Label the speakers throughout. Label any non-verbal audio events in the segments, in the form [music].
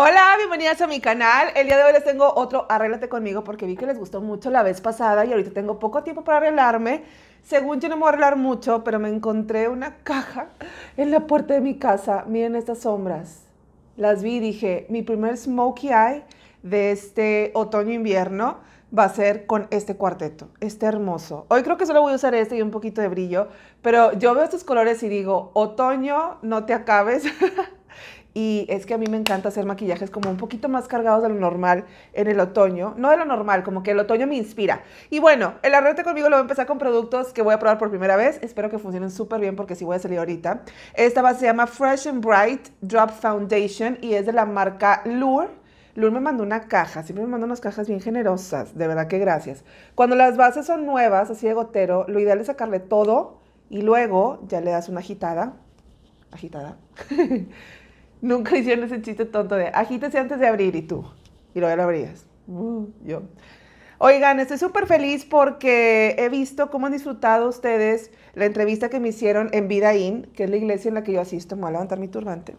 Speaker 1: Hola, bienvenidas a mi canal. El día de hoy les tengo otro Arréglate conmigo porque vi que les gustó mucho la vez pasada y ahorita tengo poco tiempo para arreglarme. Según yo no me voy a arreglar mucho, pero me encontré una caja en la puerta de mi casa. Miren estas sombras. Las vi y dije, mi primer smokey eye de este otoño-invierno va a ser con este cuarteto, este hermoso. Hoy creo que solo voy a usar este y un poquito de brillo, pero yo veo estos colores y digo, otoño, no te acabes. [laughs] Y es que a mí me encanta hacer maquillajes como un poquito más cargados de lo normal en el otoño. No de lo normal, como que el otoño me inspira. Y bueno, el arrete conmigo lo voy a empezar con productos que voy a probar por primera vez. Espero que funcionen súper bien porque sí voy a salir ahorita. Esta base se llama Fresh and Bright Drop Foundation y es de la marca Lure. lure me mandó una caja, siempre me mandó unas cajas bien generosas, de verdad que gracias. Cuando las bases son nuevas, así de gotero, lo ideal es sacarle todo y luego ya le das una agitada, agitada, [laughs] nunca hicieron ese chiste tonto de agítese antes de abrir y tú. Y luego ya lo abrías. Uh, yo. Oigan, estoy súper feliz porque he visto cómo han disfrutado ustedes la entrevista que me hicieron en Vida que es la iglesia en la que yo asisto, me voy a levantar mi turbante,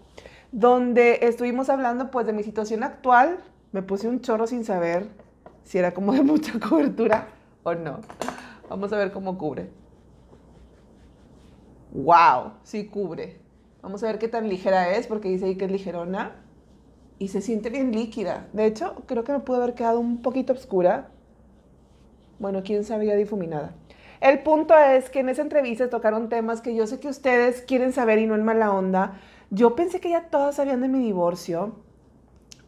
Speaker 1: donde estuvimos hablando pues de mi situación actual. Me puse un chorro sin saber si era como de mucha [laughs] cobertura o no. Vamos a ver cómo cubre. ¡Wow! Sí cubre. Vamos a ver qué tan ligera es, porque dice ahí que es ligerona. Y se siente bien líquida. De hecho, creo que me pudo haber quedado un poquito oscura. Bueno, quién sabe ya difuminada. El punto es que en esa entrevista tocaron temas que yo sé que ustedes quieren saber y no en mala onda. Yo pensé que ya todas sabían de mi divorcio.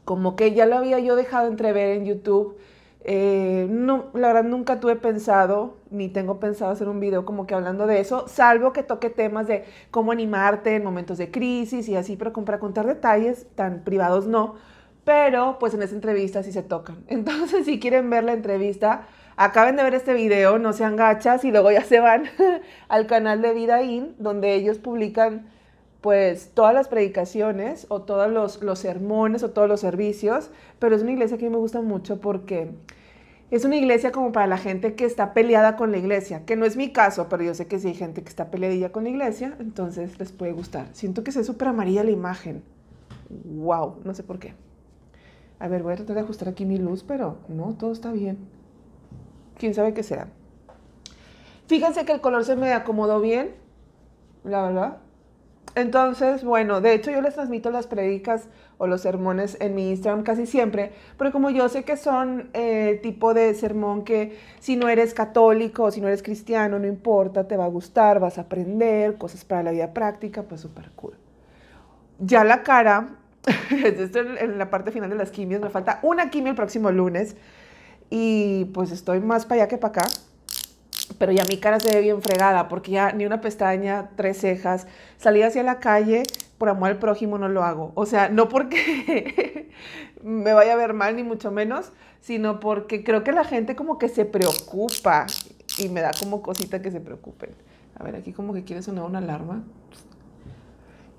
Speaker 1: Como que ya lo había yo dejado entrever en YouTube. Eh, no, la verdad nunca tuve pensado ni tengo pensado hacer un video como que hablando de eso, salvo que toque temas de cómo animarte en momentos de crisis y así, pero para contar detalles tan privados no, pero pues en esa entrevista sí se tocan. [laughs] Entonces, si quieren ver la entrevista, acaben de ver este video, no se gachas y luego ya se van [laughs] al canal de Vida In, donde ellos publican pues todas las predicaciones o todos los, los sermones o todos los servicios, pero es una iglesia que a mí me gusta mucho porque es una iglesia como para la gente que está peleada con la iglesia, que no es mi caso, pero yo sé que si hay gente que está peleadilla con la iglesia, entonces les puede gustar. Siento que se súper amarilla la imagen. Wow, no sé por qué. A ver, voy a tratar de ajustar aquí mi luz, pero no, todo está bien. ¿Quién sabe qué sea. Fíjense que el color se me acomodó bien, la verdad. Entonces, bueno, de hecho yo les transmito las predicas o los sermones en mi Instagram casi siempre, pero como yo sé que son el eh, tipo de sermón que si no eres católico, si no eres cristiano, no importa, te va a gustar, vas a aprender cosas para la vida práctica, pues súper cool. Ya la cara, [laughs] esto en la parte final de las quimias me falta una quimia el próximo lunes y pues estoy más para allá que para acá pero ya mi cara se ve bien fregada porque ya ni una pestaña, tres cejas, salir hacia la calle, por amor al prójimo no lo hago. O sea, no porque [laughs] me vaya a ver mal, ni mucho menos, sino porque creo que la gente como que se preocupa y me da como cosita que se preocupen. A ver, aquí como que quiere sonar una alarma.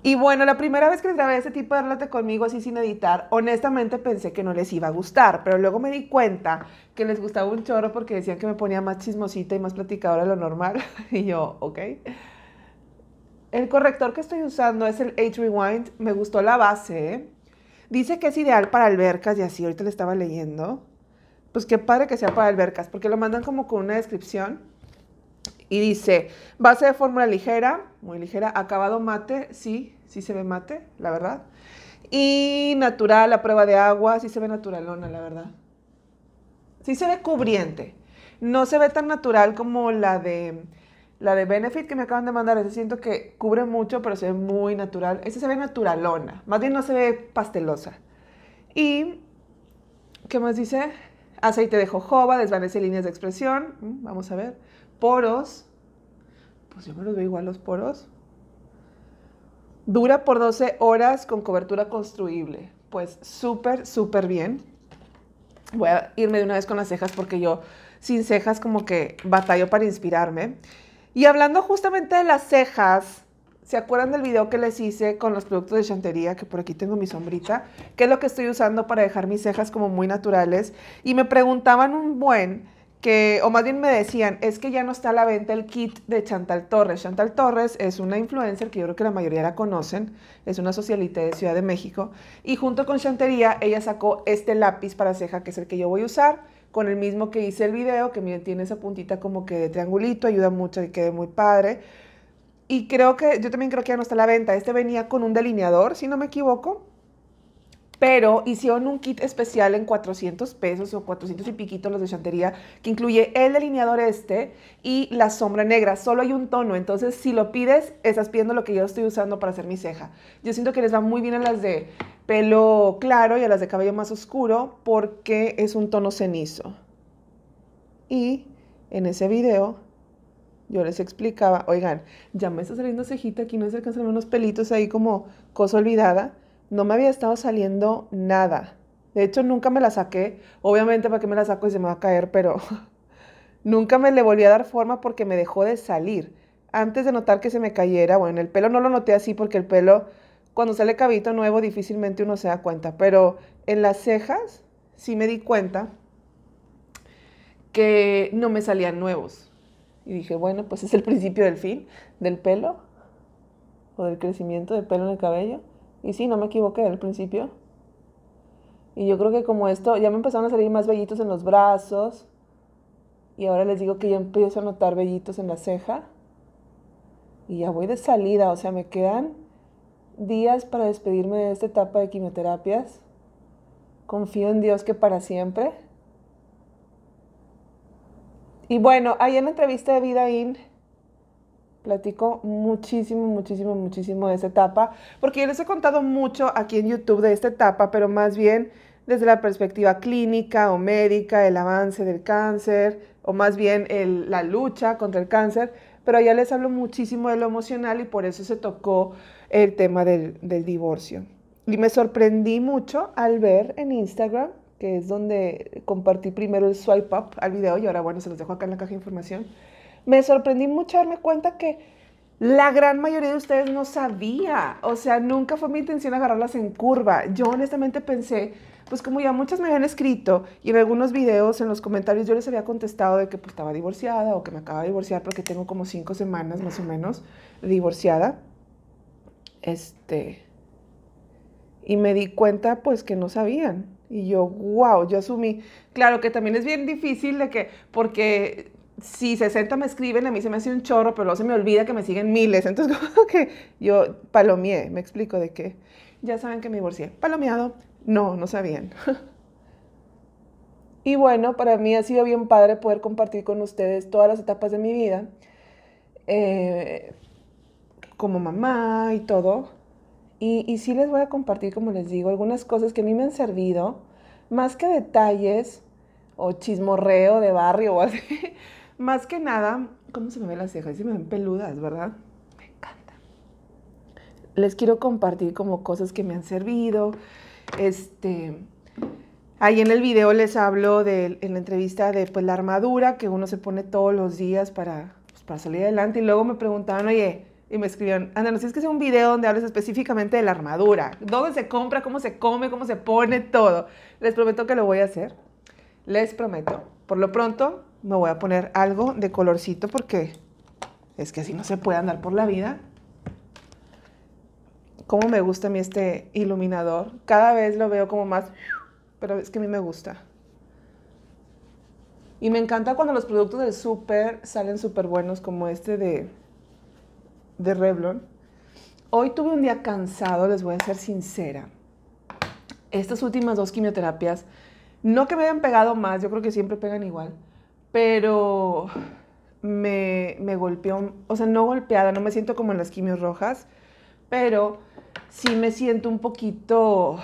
Speaker 1: Y bueno, la primera vez que grabé ese tipo de relate conmigo así sin editar, honestamente pensé que no les iba a gustar, pero luego me di cuenta que les gustaba un chorro porque decían que me ponía más chismosita y más platicadora de lo normal. [laughs] y yo, ok. El corrector que estoy usando es el H Rewind. Me gustó la base. ¿eh? Dice que es ideal para albercas y así, ahorita le estaba leyendo. Pues qué padre que sea para albercas, porque lo mandan como con una descripción. Y dice, base de fórmula ligera, muy ligera. Acabado mate, sí, sí se ve mate, la verdad. Y natural, a prueba de agua, sí se ve naturalona, la verdad. Sí se ve cubriente. No se ve tan natural como la de la de Benefit que me acaban de mandar. Ese siento que cubre mucho, pero se ve muy natural. Este se ve naturalona. Más bien no se ve pastelosa. Y, ¿qué más dice? Aceite de jojoba, desvanece líneas de expresión. Mm, vamos a ver. Poros, pues yo me los veo igual los poros. Dura por 12 horas con cobertura construible. Pues súper, súper bien. Voy a irme de una vez con las cejas porque yo sin cejas como que batallo para inspirarme. Y hablando justamente de las cejas, ¿se acuerdan del video que les hice con los productos de chantería? Que por aquí tengo mi sombrita, que es lo que estoy usando para dejar mis cejas como muy naturales. Y me preguntaban un buen que, o más bien me decían, es que ya no está a la venta el kit de Chantal Torres. Chantal Torres es una influencer que yo creo que la mayoría la conocen, es una socialite de Ciudad de México, y junto con Chantería, ella sacó este lápiz para ceja, que es el que yo voy a usar, con el mismo que hice el video, que miren, tiene esa puntita como que de triangulito, ayuda mucho y quede muy padre. Y creo que, yo también creo que ya no está a la venta, este venía con un delineador, si no me equivoco, pero hicieron un kit especial en 400 pesos o 400 y piquito los de Chantería, que incluye el delineador este y la sombra negra. Solo hay un tono, entonces si lo pides, estás pidiendo lo que yo estoy usando para hacer mi ceja. Yo siento que les va muy bien a las de pelo claro y a las de cabello más oscuro porque es un tono cenizo. Y en ese video yo les explicaba, oigan, ya me está saliendo cejita, aquí no se alcanzan unos pelitos ahí como cosa olvidada no me había estado saliendo nada. De hecho, nunca me la saqué. Obviamente, ¿para qué me la saco y se me va a caer? Pero [laughs] nunca me le volví a dar forma porque me dejó de salir. Antes de notar que se me cayera, bueno, el pelo no lo noté así porque el pelo, cuando sale cabito nuevo, difícilmente uno se da cuenta. Pero en las cejas sí me di cuenta que no me salían nuevos. Y dije, bueno, pues es el principio del fin del pelo o del crecimiento del pelo en el cabello. Y sí, no me equivoqué al principio. Y yo creo que como esto, ya me empezaron a salir más vellitos en los brazos. Y ahora les digo que ya empiezo a notar vellitos en la ceja. Y ya voy de salida, o sea, me quedan días para despedirme de esta etapa de quimioterapias. Confío en Dios que para siempre. Y bueno, ahí en la entrevista de Vida In Platico muchísimo, muchísimo, muchísimo de esta etapa, porque les he contado mucho aquí en YouTube de esta etapa, pero más bien desde la perspectiva clínica o médica, el avance del cáncer, o más bien la lucha contra el cáncer, pero ya les hablo muchísimo de lo emocional y por eso se tocó el tema del, del divorcio. Y me sorprendí mucho al ver en Instagram, que es donde compartí primero el swipe up al video, y ahora bueno, se los dejo acá en la caja de información me sorprendí mucho darme cuenta que la gran mayoría de ustedes no sabía, o sea, nunca fue mi intención agarrarlas en curva. Yo honestamente pensé, pues como ya muchas me habían escrito y en algunos videos, en los comentarios, yo les había contestado de que pues, estaba divorciada o que me acaba de divorciar porque tengo como cinco semanas más o menos divorciada. Este. Y me di cuenta pues que no sabían. Y yo, wow, yo asumí. Claro que también es bien difícil de que, porque si 60 me escriben, a mí se me hace un chorro, pero luego se me olvida que me siguen miles. Entonces, [laughs] como que yo palomeé, me explico de qué. Ya saben que me divorcié. Palomeado, no, no sabían. [laughs] y bueno, para mí ha sido bien padre poder compartir con ustedes todas las etapas de mi vida, eh, como mamá y todo. Y, y sí les voy a compartir, como les digo, algunas cosas que a mí me han servido, más que detalles o chismorreo de barrio o así más que nada, ¿cómo se me ven las cejas? Se me ven peludas, ¿verdad? Me encanta. Les quiero compartir como cosas que me han servido. Este, ahí en el video les hablo de en la entrevista de pues la armadura que uno se pone todos los días para, pues, para salir adelante. Y luego me preguntaban, oye, y me escribieron, Ana, no si es que es un video donde hables específicamente de la armadura, dónde se compra, cómo se come, cómo se pone, todo. Les prometo que lo voy a hacer. Les prometo. Por lo pronto, me voy a poner algo de colorcito porque es que así no se puede andar por la vida. Cómo me gusta a mí este iluminador. Cada vez lo veo como más, pero es que a mí me gusta. Y me encanta cuando los productos del súper salen súper buenos, como este de, de Revlon. Hoy tuve un día cansado, les voy a ser sincera. Estas últimas dos quimioterapias, no que me hayan pegado más, yo creo que siempre pegan igual, pero me, golpeó, o sea, no golpeada, no me siento como en las quimios rojas, pero sí me siento un poquito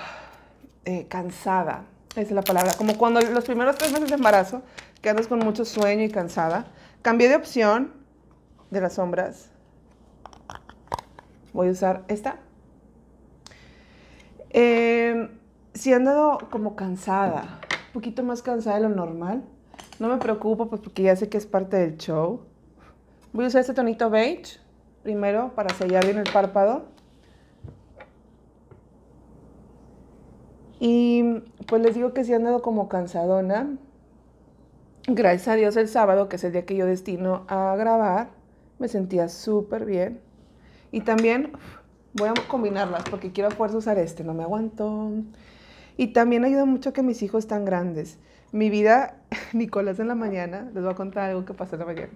Speaker 1: eh, cansada, esa es la palabra, como cuando los primeros tres meses de embarazo, que andas con mucho sueño y cansada. Cambié de opción de las sombras. Voy a usar esta. Eh, como cansada, un poquito más cansada de lo normal, no me preocupo, pues porque ya sé que es parte del show. Voy a usar este tonito beige primero para sellar bien el párpado. Y pues les digo que si han dado como cansadona, gracias a Dios el sábado, que es el día que yo destino a grabar, me sentía súper bien. Y también voy a combinarlas porque quiero poder usar este, no me aguanto. Y también ayuda mucho que mis hijos están grandes. Mi vida, [laughs] Nicolás en la mañana, les voy a contar algo que pasó en la mañana.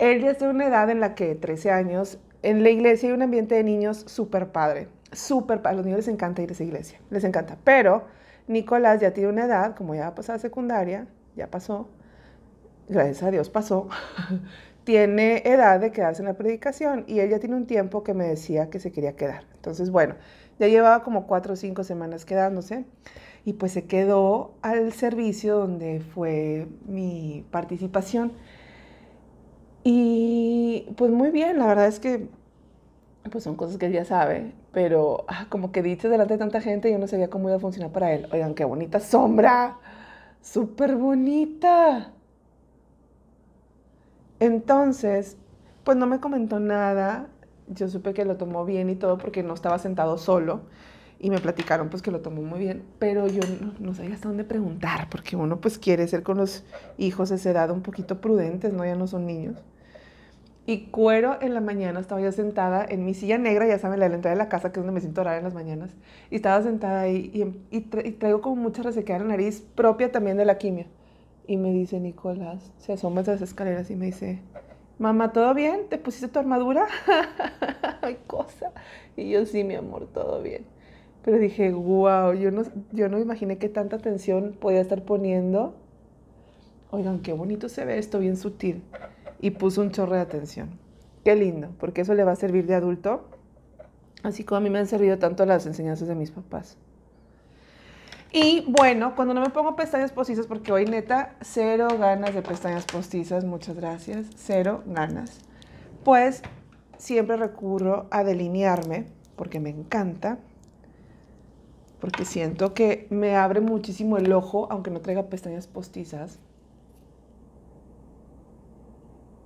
Speaker 1: Él ya tiene una edad en la que, 13 años, en la iglesia hay un ambiente de niños súper padre. Súper padre. A los niños les encanta ir a esa iglesia. Les encanta. Pero Nicolás ya tiene una edad, como ya va a pasar secundaria, ya pasó. Gracias a Dios pasó. [laughs] tiene edad de quedarse en la predicación y él ya tiene un tiempo que me decía que se quería quedar. Entonces, bueno, ya llevaba como cuatro o cinco semanas quedándose y pues se quedó al servicio donde fue mi participación. Y pues muy bien, la verdad es que pues son cosas que él ya sabe, pero ah, como que dices delante de tanta gente, yo no sabía cómo iba a funcionar para él. Oigan, qué bonita sombra, súper bonita. Entonces, pues no me comentó nada, yo supe que lo tomó bien y todo porque no estaba sentado solo y me platicaron pues que lo tomó muy bien, pero yo no, sabía hasta dónde preguntar porque uno pues quiere ser con los hijos de esa edad un poquito prudentes, no ya no son niños. Y cuero en la mañana estaba yo sentada en mi silla negra, ya saben, la de la entrada de la casa, que es donde me siento orar en las mañanas. Y estaba sentada ahí y, traigo como mucha resequedad en la nariz, propia también de la quimia. Y me dice Nicolás, se asoma de las escaleras y me dice, mamá, ¿todo bien? ¿Te pusiste tu armadura? [laughs] Ay, cosa. Y yo, sí, mi amor, todo bien. Pero dije, wow, yo no, yo no imaginé que tanta atención podía estar poniendo. Oigan, qué bonito se ve esto, bien sutil. Y puso un chorro de atención. Qué lindo, porque eso le va a servir de adulto. Así como a mí me han servido tanto las enseñanzas de mis papás. Y bueno, cuando no me pongo pestañas postizas, porque hoy neta, cero ganas de pestañas postizas, muchas gracias, cero ganas, pues siempre recurro a delinearme, porque me encanta, porque siento que me abre muchísimo el ojo, aunque no traiga pestañas postizas.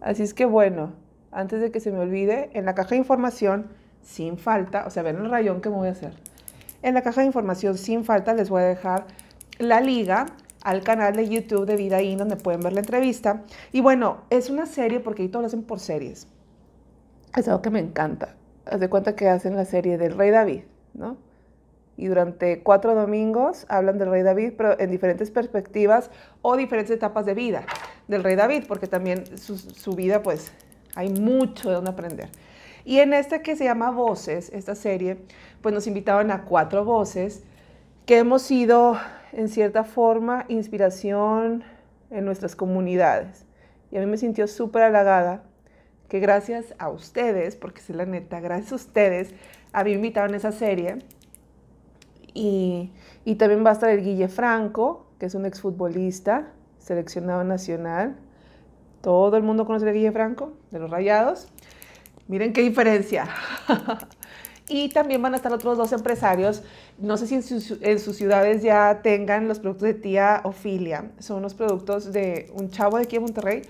Speaker 1: Así es que bueno, antes de que se me olvide, en la caja de información, sin falta, o sea, ven el rayón que me voy a hacer en la caja de información sin falta les voy a dejar la liga al canal de YouTube de Vida In donde pueden ver la entrevista. Y bueno, es una serie porque ahí todo lo hacen por series. Es algo que me encanta. Haz de cuenta que hacen la serie del Rey David, ¿no? Y durante cuatro domingos hablan del Rey David, pero en diferentes perspectivas o diferentes etapas de vida del Rey David, porque también su, su vida, pues, hay mucho de donde aprender. Y en esta que se llama Voces, esta serie, pues nos invitaban a cuatro voces que hemos sido, en cierta forma, inspiración en nuestras comunidades. Y a mí me sintió súper halagada que gracias a ustedes, porque es la neta, gracias a ustedes, a invitado me esa serie. Y, y también va a estar el Guille Franco, que es un exfutbolista, seleccionado nacional. Todo el mundo conoce a Guille Franco, de los Rayados. Miren qué diferencia. [laughs] y también van a estar otros dos empresarios. No sé si en, sus ciudades ya tengan los productos de tía Ophelia. Son unos productos de un chavo de aquí de Monterrey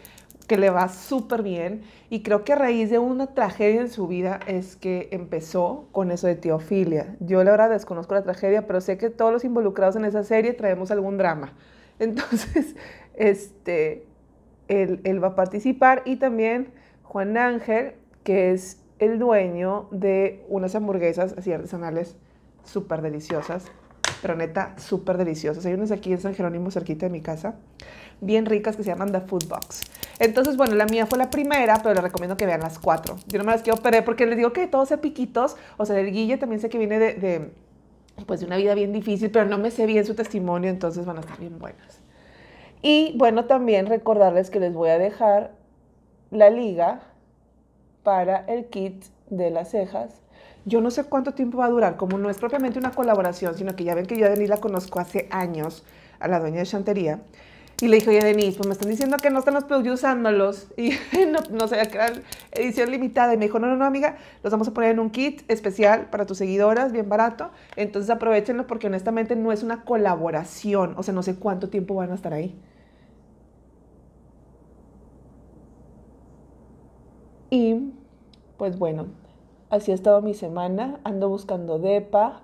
Speaker 1: que le va súper bien y creo que a raíz de una tragedia en su vida es que empezó con eso de tía Ophelia. Yo la verdad desconozco la tragedia, pero sé que todos los involucrados en esa serie traemos algún drama. [laughs] Entonces, este, él, él va a participar y también Juan Ángel que es el dueño de unas hamburguesas así artesanales súper deliciosas, pero neta súper deliciosas. Hay unas aquí en San Jerónimo, cerquita de mi casa, bien ricas que se llaman The Food Box. Entonces, bueno, la mía fue la primera, pero les recomiendo que vean las cuatro. Yo no me las quiero perder porque les digo que todos se piquitos. O sea, el Guille también sé que viene de, pues, de una vida bien difícil, pero no me sé bien su testimonio, entonces van a estar bien buenas. Y bueno, también recordarles que les voy a dejar la liga para el kit de las cejas. Yo no sé cuánto tiempo va a durar, como no es propiamente una colaboración, sino que ya ven que yo a Denise la conozco hace años, a la dueña de Chantería. Y le dije, oye, Denise, pues me están diciendo que no están los productos usándolos. [laughs] Y no, sé, que edición limitada. Y me dijo, no, no, no, amiga, los vamos a poner en un kit especial para tus seguidoras, bien barato. Entonces aprovechenlo porque honestamente no es una colaboración. O sea, no sé cuánto tiempo van a estar ahí. Y pues bueno, así ha estado mi semana. Ando buscando DEPA.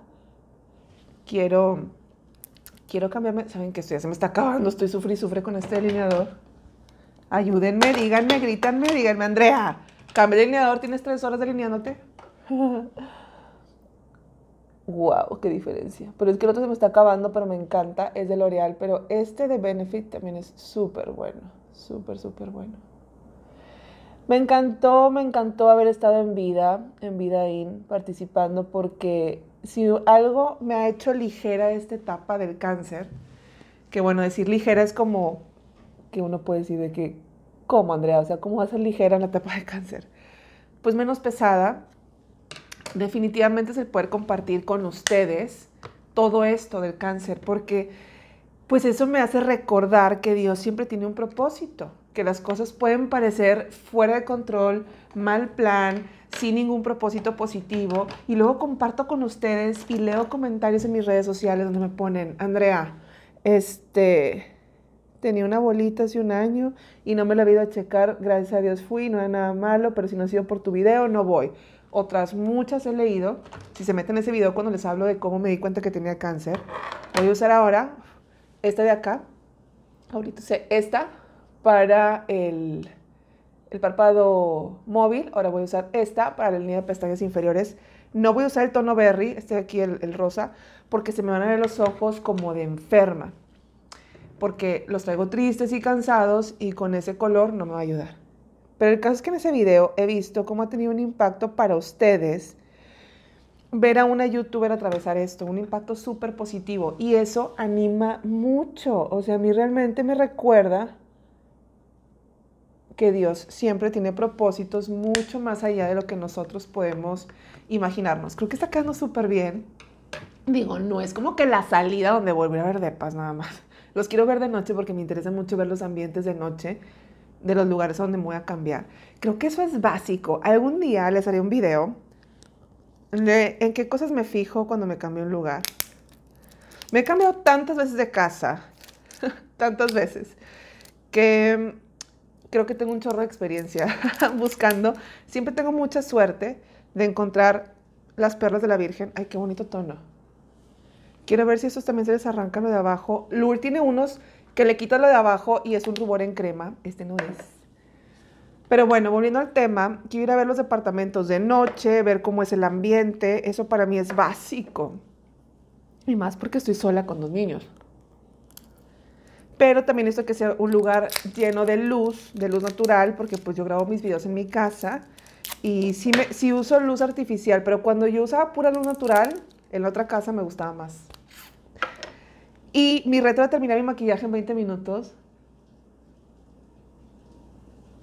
Speaker 1: Quiero, quiero cambiarme. Saben que estoy se me está acabando. Estoy sufre y sufre con este delineador. Ayúdenme, díganme, grítanme, díganme, Andrea. Cambia de delineador, tienes tres horas delineándote. wow, [laughs] qué diferencia. Pero es que el otro se me está acabando, pero me encanta. Es de L'Oreal, pero este de Benefit también es súper bueno. Súper, súper bueno. Me encantó, me encantó haber estado en vida, en Vida In, participando, porque si algo me ha hecho ligera esta etapa del cáncer, que bueno, decir ligera es como que uno puede decir de que, ¿cómo Andrea? O sea, ¿cómo vas a ser ligera en la etapa del cáncer? Pues menos pesada. Definitivamente es el poder compartir con ustedes todo esto del cáncer, porque pues eso me hace recordar que Dios siempre tiene un propósito que las cosas pueden parecer fuera de control, mal plan, sin ningún propósito positivo. Y luego comparto con ustedes y leo comentarios en mis redes sociales donde me ponen, Andrea, este, tenía una bolita hace un año y no me la he ido a checar, gracias a Dios fui, no era nada malo, pero si no ha sido por tu video, no voy. Otras muchas he leído. Si se meten en ese video cuando les hablo de cómo me di cuenta que tenía cáncer, voy a usar ahora esta de acá. Ahorita sé esta para el, el párpado móvil, ahora voy a usar esta para la línea de pestañas inferiores. No voy a usar el tono berry, este aquí, el, el, rosa, porque se me van a ver los ojos como de enferma. Porque los traigo tristes y cansados y con ese color no me va a ayudar. Pero el caso es que en ese video he visto cómo ha tenido un impacto para ustedes ver a una youtuber atravesar esto, un impacto súper positivo. Y eso anima mucho. O sea, a mí realmente me recuerda que Dios siempre tiene propósitos mucho más allá de lo que nosotros podemos imaginarnos. Creo que está quedando súper bien. Digo, no es como que la salida donde volver a ver de paz, nada más. [laughs] Los quiero ver de noche porque me interesa mucho ver los ambientes de noche de los lugares donde me voy a cambiar. Creo que eso es básico. Algún día les haré un video de en qué cosas me fijo cuando me cambio un lugar. Me he cambiado tantas veces de casa, [laughs] tantas veces, que creo que tengo un chorro de experiencia [laughs] buscando. Siempre tengo mucha suerte de encontrar las perlas de la Virgen. Ay, qué bonito tono. Quiero ver si estos también se les arrancan lo de abajo. Lur tiene unos que le quita lo de abajo y es un rubor en crema. Este no es. Pero bueno, volviendo al tema, quiero ir a ver los departamentos de noche, ver cómo es el ambiente. Eso para mí es básico. Y más porque estoy sola con dos niños pero también esto que sea un lugar lleno de luz, de luz natural, porque pues yo grabo mis videos en mi casa y sí, uso luz artificial, pero cuando yo usaba pura luz natural, en la otra casa me gustaba más. Y mi reto de terminar mi maquillaje en 20 minutos.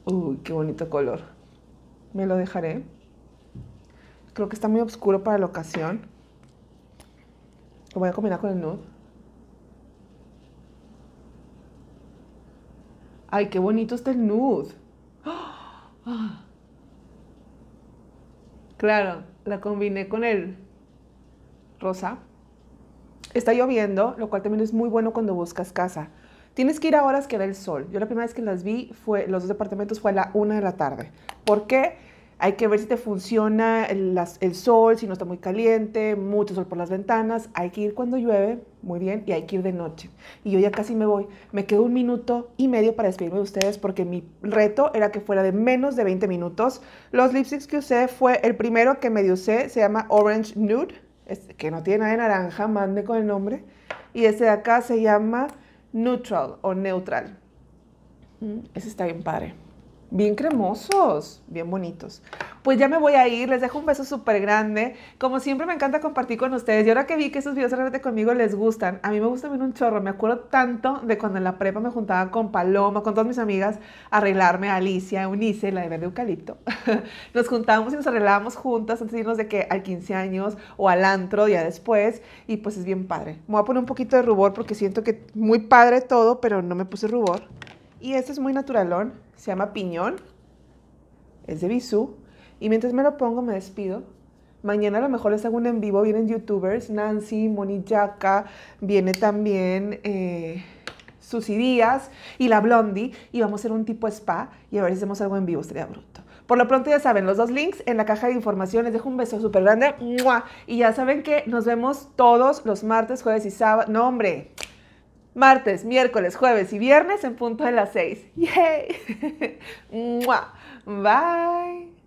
Speaker 1: Uy, qué bonito color. Me lo dejaré. Creo que está muy oscuro para la ocasión. Lo voy a combinar con el nude. Ay, qué bonito está el nude. Claro, la combiné con el rosa. Está lloviendo, lo cual también es muy bueno cuando buscas casa. Tienes que ir a horas que da el sol. Yo la primera vez que las vi, fue, los dos departamentos, fue a la una de la tarde. ¿Por qué? Hay que ver si te funciona el, sol, si no está muy caliente, mucho sol por las ventanas. Hay que ir cuando llueve, muy bien, y hay que ir de noche. Y yo ya casi me voy. Me quedo un minuto y medio para despedirme de ustedes porque mi reto era que fuera de menos de 20 minutos. Los lipsticks que usé fue el primero que me usé, se llama Orange Nude, que no tiene nada de naranja, mande con el nombre. Y este de acá se llama Neutral o Neutral. Mm, ese está bien padre bien cremosos, bien bonitos. Pues ya me voy a ir, les dejo un beso súper grande. Como siempre me encanta compartir con ustedes. Y ahora que vi que esos videos de conmigo les gustan, a mí me gusta bien un chorro. Me acuerdo tanto de cuando en la prepa me juntaba con Paloma, con todas mis amigas, a arreglarme, a Alicia, a Unice, la de verde eucalipto. [laughs] Nos juntábamos y nos arreglábamos juntas antes de irnos de que al 15 años o al antro ya después. Y pues es bien padre. Me voy a poner un poquito de rubor porque siento que muy padre todo, pero no me puse rubor. Y esto es muy naturalón se llama Piñón, es de Bisú, y mientras me lo pongo me despido. Mañana a lo mejor les hago un en vivo, vienen youtubers, Nancy, Moni Yaka, viene también eh, Susy Díaz y la Blondie, y vamos a hacer un tipo spa y a ver si hacemos algo en vivo, sería bruto. Por lo pronto ya saben, los dos links en la caja de información. Les dejo un beso súper grande. Y ya saben que nos vemos todos los martes, jueves y sábado. No, hombre martes, miércoles, jueves y viernes en punto de las seis. [laughs] ¡Yay! [laughs] Bye.